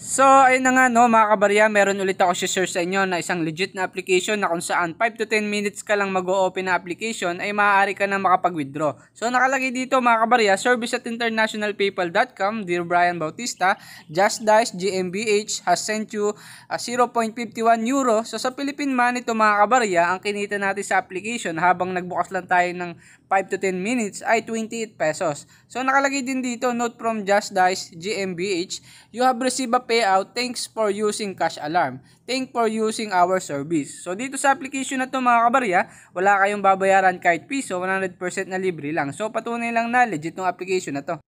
So, ayun na nga no, mga kabarya, meron ulit ako share sa inyo na isang legit na application na kung saan 5 to 10 minutes ka lang mag-open na application ay maaari ka na makapag-withdraw. So, nakalagay dito mga kabarya, service at internationalpaypal.com, Dear Brian Bautista, Just Dice GmbH has sent you uh, 0.51 euro. So, sa Philippine money to mga kabarya, ang kinita natin sa application habang nagbukas lang tayo ng 5 to 10 minutes ay 28 pesos. So nakalagay din dito, note from Just Dice GmbH, you have received a payout, thanks for using cash alarm. Thank for using our service. So dito sa application na to mga kabarya, wala kayong babayaran kahit piso, 100% na libre lang. So patunay lang na legit ng application na to.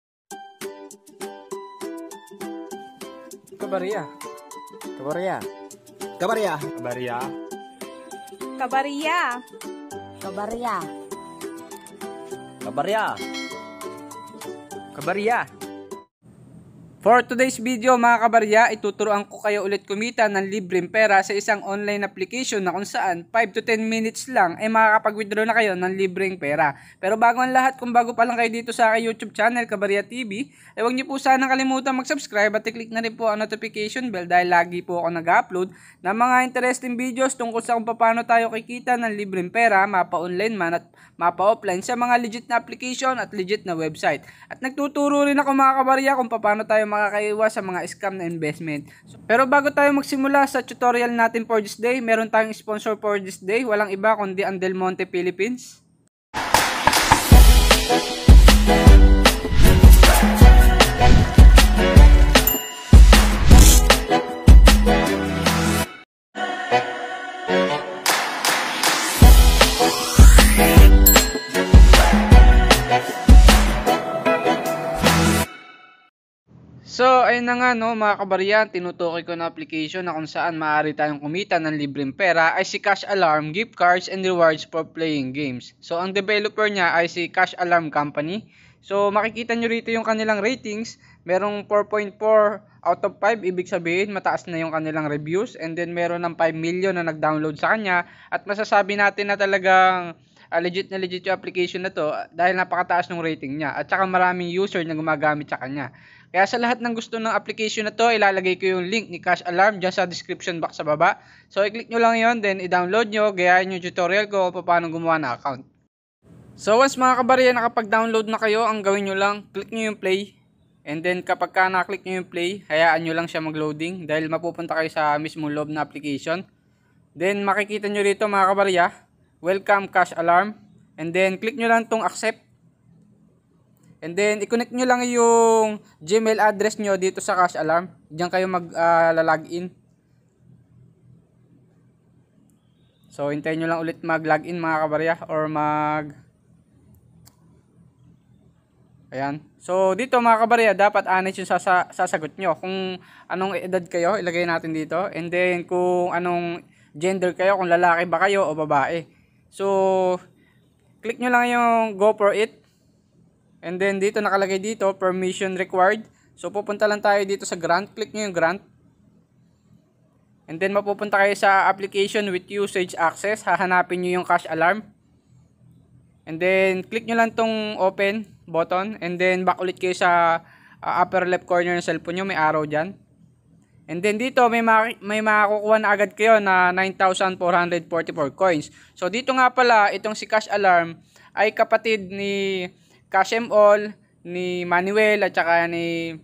Kabarya. Kabarya. Kabarya. Kabarya. Kabarya. Kabarya. Kabarya. Kabarya. For today's video mga kabarya, ituturuan ko kayo ulit kumita ng libreng pera sa isang online application na kung saan 5 to 10 minutes lang ay eh, makakapag-withdraw na kayo ng libreng pera. Pero bago ang lahat, kung bago pa lang kayo dito sa aking YouTube channel, Kabarya TV, ay eh, huwag niyo po sana kalimutan mag-subscribe at i-click na rin po ang notification bell dahil lagi po ako nag-upload ng mga interesting videos tungkol sa kung paano tayo kikita ng libreng pera, mapa online man at mapa offline sa mga legit na application at legit na website. At nagtuturo rin ako mga kabarya kung paano tayo makakaiwas sa mga scam na investment. Pero bago tayo magsimula sa tutorial natin for this day, meron tayong sponsor for this day. Walang iba kundi ang Del Monte Philippines. So, ayun na nga no, mga kabaryan, tinutukoy ko na application na kung saan maaari tayong kumita ng libreng pera ay si Cash Alarm, gift cards, and rewards for playing games. So, ang developer niya ay si Cash Alarm Company. So, makikita nyo rito yung kanilang ratings. Merong 4.4 out of 5, ibig sabihin mataas na yung kanilang reviews. And then, meron ng 5 million na nag-download sa kanya. At masasabi natin na talagang uh, legit na legit yung application na to dahil napakataas ng rating niya. At saka maraming user na gumagamit sa kanya. Kaya sa lahat ng gusto ng application na to, ilalagay ko yung link ni Cash Alarm dyan sa description box sa baba. So i-click nyo lang yon then i-download nyo, gayahin yung tutorial ko paano gumawa ng account. So once mga kabarya nakapag-download na kayo, ang gawin nyo lang, click nyo yung play. And then kapag ka na-click nyo yung play, hayaan nyo lang siya mag-loading dahil mapupunta kayo sa mismo loob na application. Then makikita nyo rito mga kabarya, welcome cash alarm. And then click nyo lang tong accept. And then, i-connect nyo lang yung Gmail address nyo dito sa Cash Alarm. Diyan kayo mag-login. Ah, uh, so, hintayin nyo lang ulit mag-login mga kabarya or mag... Ayan. So, dito mga kabarya, dapat honest yung sasa sasagot nyo. Kung anong edad kayo, ilagay natin dito. And then, kung anong gender kayo, kung lalaki ba kayo o babae. So, click nyo lang yung go for it. And then dito nakalagay dito permission required. So pupunta lang tayo dito sa grant. Click nyo yung grant. And then mapupunta kayo sa application with usage access. Hahanapin nyo yung cash alarm. And then click nyo lang tong open button. And then back ulit kayo sa uh, upper left corner ng cellphone nyo. May arrow dyan. And then dito may ma may makukuha na agad kayo na 9,444 coins. So dito nga pala itong si Cash Alarm ay kapatid ni Cash M All, ni Manuel at saka ni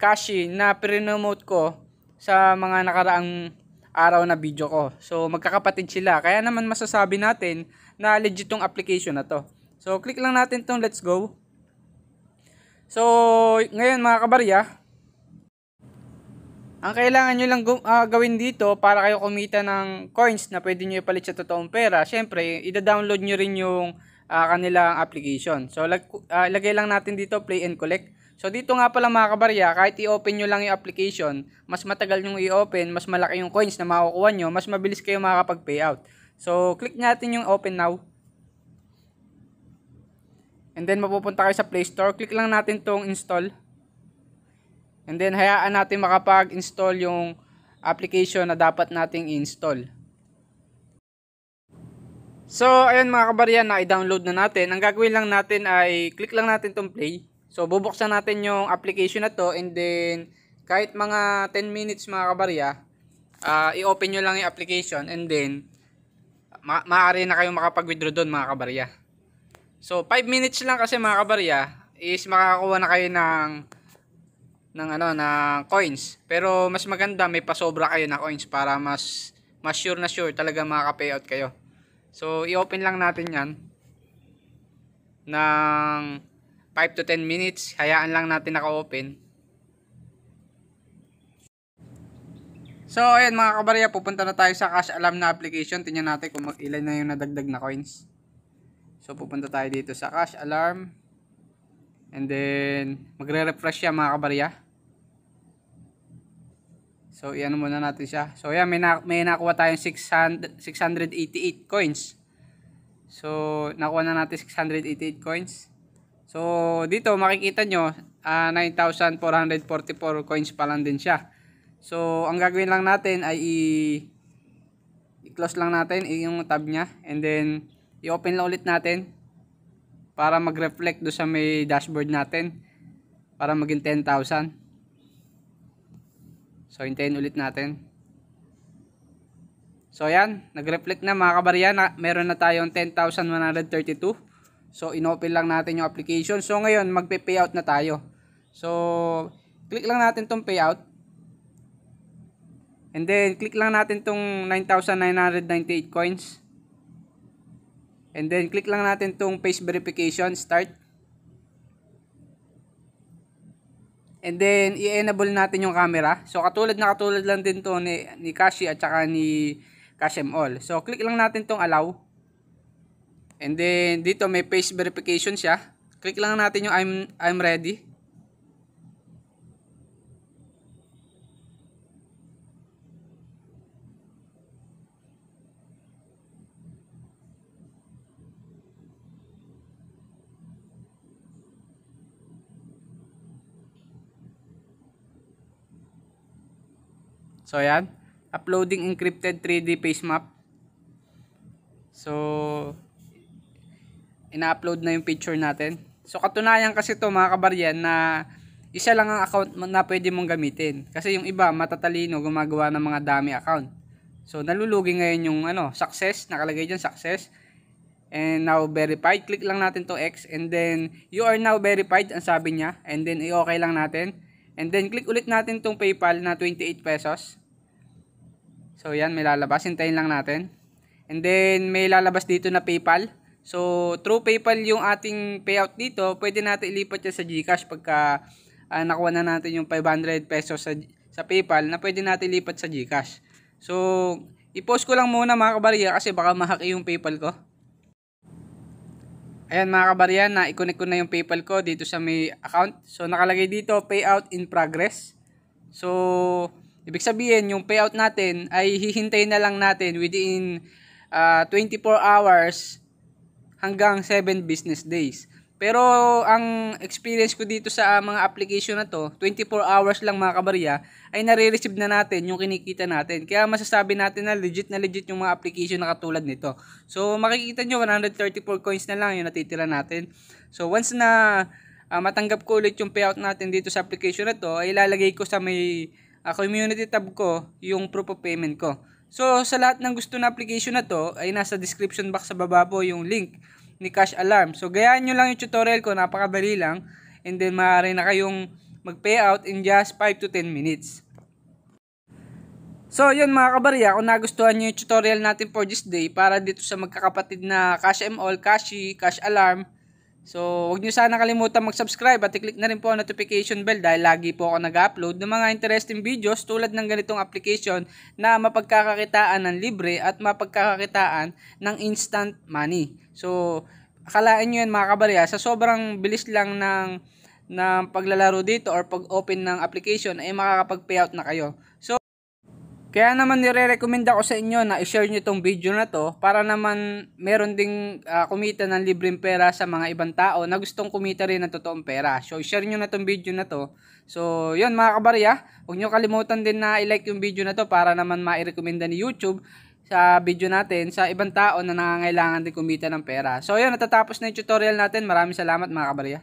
Kashi na pre piremote ko sa mga nakaraang araw na video ko. So magkakapatid sila. Kaya naman masasabi natin na legit tong application na to. So click lang natin tong let's go. So ngayon mga kabarya, ang kailangan nyo lang uh, gawin dito para kayo kumita ng coins na pwede nyo ipalit sa totoong pera. syempre, ida-download nyo rin yung uh, ah, kanilang application. So lag, uh, lagay lang natin dito play and collect. So dito nga pala mga kabarya, kahit i-open nyo lang yung application, mas matagal yung i-open, mas malaki yung coins na makukuha nyo, mas mabilis kayo makakapag-payout. So click natin yung open now. And then mapupunta kayo sa Play Store. Click lang natin tong install. And then hayaan natin makapag-install yung application na dapat nating install. So, ayun mga kabarya, na-download na natin. Ang gagawin lang natin ay click lang natin tong play. So, bubuksan natin yung application na to and then kahit mga 10 minutes mga kabarya, uh, i-open nyo lang yung application and then ma maaari na kayong makapag-withdraw doon mga kabarya. So, 5 minutes lang kasi mga kabarya is makakakuha na kayo ng ng ano ng coins. Pero mas maganda may pasobra kayo na coins para mas mas sure na sure talaga makaka-payout kayo. So, i-open lang natin yan ng 5 to 10 minutes. Hayaan lang natin naka-open. So, ayan mga kabarya, pupunta na tayo sa cash alarm na application. Tingnan natin kung ilan na yung nadagdag na coins. So, pupunta tayo dito sa cash alarm. And then, magre-refresh siya mga kabarya. So, iyan muna natin siya. So, ayan, may, na, may nakuha tayong 600, 688 coins. So, nakuha na natin 688 coins. So, dito makikita nyo, uh, ah, 9,444 coins pa lang din siya. So, ang gagawin lang natin ay i-close lang natin yung tab niya. And then, i-open lang ulit natin para mag-reflect do sa may dashboard natin para maging 10,000. So hintayin ulit natin. So ayan, nag-reflect na mga kabarya, na, meron na tayong 10,132. So inopen lang natin yung application. So ngayon, magpe-payout na tayo. So click lang natin tong payout. And then click lang natin tong 9,998 coins. And then click lang natin tong face verification start. And then, i-enable natin yung camera. So, katulad na katulad lang din to ni, ni Kashi at saka ni Kashem All. So, click lang natin tong allow. And then, dito may face verification siya. Click lang natin yung I'm, I'm ready. So, ayan. Uploading encrypted 3D face map. So, ina-upload na yung picture natin. So, katunayan kasi to mga kabaryan na isa lang ang account na pwede mong gamitin. Kasi yung iba, matatalino, gumagawa ng mga dami account. So, nalulugi ngayon yung ano, success. Nakalagay diyan success. And now verified. Click lang natin to X. And then, you are now verified, ang sabi niya. And then, i-okay lang natin. And then, click ulit natin tong PayPal na 28 pesos. So yan, may lalabas. Hintayin lang natin. And then may lalabas dito na PayPal. So through PayPal yung ating payout dito, pwede natin ilipat yan sa GCash pagka uh, nakuha na natin yung 500 pesos sa, sa PayPal na pwede natin ilipat sa GCash. So i-post ko lang muna mga kabarya kasi baka mahack yung PayPal ko. Ayan mga kabaryan, na-connect ko na yung PayPal ko dito sa may account. So nakalagay dito, payout in progress. So Ibig sabihin, yung payout natin ay hihintay na lang natin within uh, ah, 24 hours hanggang 7 business days. Pero ang experience ko dito sa mga application na to, 24 hours lang mga kabarya, ay nare-receive na natin yung kinikita natin. Kaya masasabi natin na legit na legit yung mga application na katulad nito. So makikita nyo, 134 coins na lang yung natitira natin. So once na uh, matanggap ko ulit yung payout natin dito sa application na to, ay ilalagay ko sa may uh, community tab ko yung proof of payment ko. So sa lahat ng gusto na application na to ay nasa description box sa baba po yung link ni Cash Alarm. So gayaan nyo lang yung tutorial ko, napakadali lang. And then maaari na kayong mag-payout in just 5 to 10 minutes. So yun mga kabarya, kung nagustuhan nyo yung tutorial natin for this day para dito sa magkakapatid na Cash M All, Cashy, Cash Alarm, So, huwag nyo sana kalimutan mag-subscribe at i-click na rin po ang notification bell dahil lagi po ako nag-upload ng mga interesting videos tulad ng ganitong application na mapagkakakitaan ng libre at mapagkakakitaan ng instant money. So, akalain nyo yan mga kabarya, sa sobrang bilis lang ng, ng paglalaro dito or pag-open ng application ay eh, makakapag-payout na kayo. So, kaya naman nire-recommend ako sa inyo na i-share nyo itong video na to para naman meron ding uh, kumita ng libreng pera sa mga ibang tao na gustong kumita rin ng totoong pera. So, i-share nyo na tong video na to. So, yun mga kabarya, huwag nyo kalimutan din na i-like yung video na to para naman ma-recommenda ni YouTube sa video natin sa ibang tao na nangangailangan din kumita ng pera. So, yun, natatapos na yung tutorial natin. Maraming salamat mga kabarya.